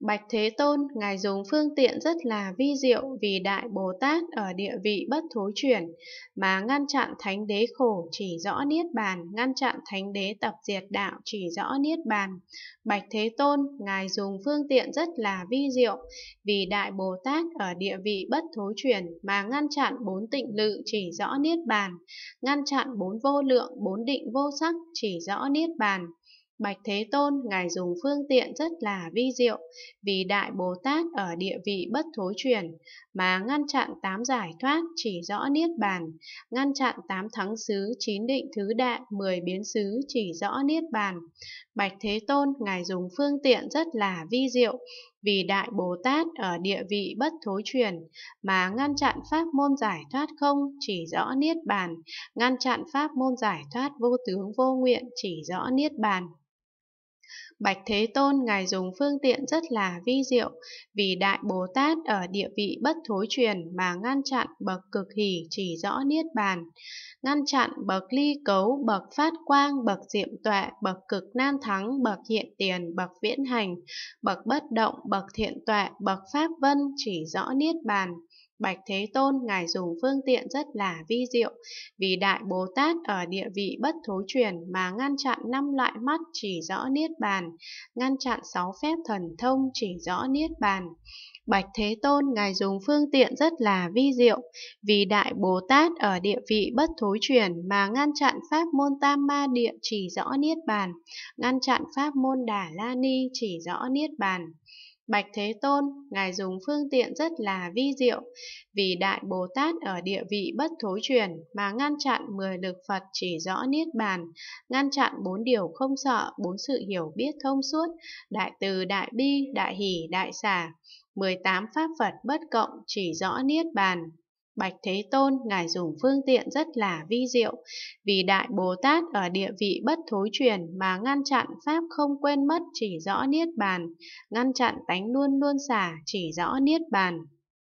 Bạch Thế Tôn, Ngài dùng phương tiện rất là vi diệu vì Đại Bồ Tát ở địa vị bất thối chuyển, mà ngăn chặn Thánh Đế khổ chỉ rõ Niết Bàn, ngăn chặn Thánh Đế tập diệt đạo chỉ rõ Niết Bàn. Bạch Thế Tôn, Ngài dùng phương tiện rất là vi diệu vì Đại Bồ Tát ở địa vị bất thối chuyển, mà ngăn chặn bốn tịnh lự chỉ rõ Niết Bàn, ngăn chặn bốn vô lượng, bốn định vô sắc chỉ rõ Niết Bàn Bạch Thế Tôn ngài dùng phương tiện rất là vi diệu, vì Đại Bồ Tát ở địa vị bất thối chuyển, mà ngăn chặn tám giải thoát chỉ rõ niết bàn, ngăn chặn tám thắng xứ chín định thứ đại mười biến xứ chỉ rõ niết bàn. Bạch Thế Tôn ngài dùng phương tiện rất là vi diệu, vì Đại Bồ Tát ở địa vị bất thối chuyển mà ngăn chặn pháp môn giải thoát không chỉ rõ niết bàn, ngăn chặn pháp môn giải thoát vô tướng vô nguyện chỉ rõ niết bàn. Bạch Thế Tôn ngài dùng phương tiện rất là vi diệu, vì Đại Bồ Tát ở địa vị bất thối truyền mà ngăn chặn bậc cực hỷ chỉ rõ niết bàn, ngăn chặn bậc ly cấu, bậc phát quang, bậc diệm tuệ, bậc cực nan thắng, bậc hiện tiền, bậc viễn hành, bậc bất động, bậc thiện tuệ, bậc pháp vân chỉ rõ niết bàn. Bạch Thế Tôn ngài dùng phương tiện rất là vi diệu, vì Đại Bồ Tát ở địa vị bất thối truyền mà ngăn chặn năm loại mắt chỉ rõ niết bàn, ngăn chặn sáu phép thần thông chỉ rõ niết bàn. Bạch Thế Tôn ngài dùng phương tiện rất là vi diệu, vì Đại Bồ Tát ở địa vị bất thối truyền mà ngăn chặn pháp môn Tam Ma Địa chỉ rõ niết bàn, ngăn chặn pháp môn Đà La Ni chỉ rõ niết bàn. Bạch Thế Tôn, Ngài dùng phương tiện rất là vi diệu, vì Đại Bồ Tát ở địa vị bất thối truyền mà ngăn chặn 10 lực Phật chỉ rõ Niết Bàn, ngăn chặn bốn điều không sợ, bốn sự hiểu biết thông suốt, Đại Từ, Đại Bi, Đại Hỷ, Đại Xả, 18 Pháp Phật bất cộng chỉ rõ Niết Bàn. Bạch Thế Tôn Ngài dùng phương tiện rất là vi diệu, vì Đại Bồ Tát ở địa vị bất thối truyền mà ngăn chặn Pháp không quên mất chỉ rõ Niết Bàn, ngăn chặn tánh luôn luôn xả chỉ rõ Niết Bàn.